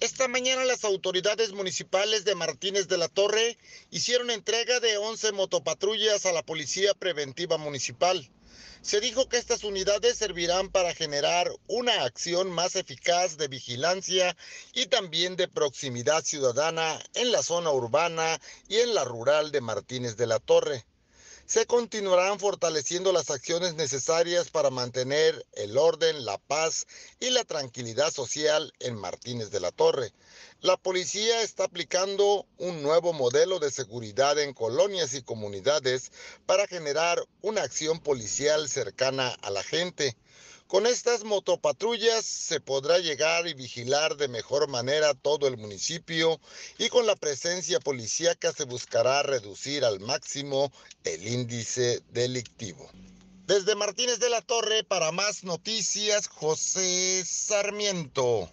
Esta mañana las autoridades municipales de Martínez de la Torre hicieron entrega de 11 motopatrullas a la Policía Preventiva Municipal. Se dijo que estas unidades servirán para generar una acción más eficaz de vigilancia y también de proximidad ciudadana en la zona urbana y en la rural de Martínez de la Torre se continuarán fortaleciendo las acciones necesarias para mantener el orden, la paz y la tranquilidad social en Martínez de la Torre. La policía está aplicando un nuevo modelo de seguridad en colonias y comunidades para generar una acción policial cercana a la gente. Con estas motopatrullas se podrá llegar y vigilar de mejor manera todo el municipio y con la presencia policíaca se buscará reducir al máximo el índice delictivo. Desde Martínez de la Torre para más noticias, José Sarmiento.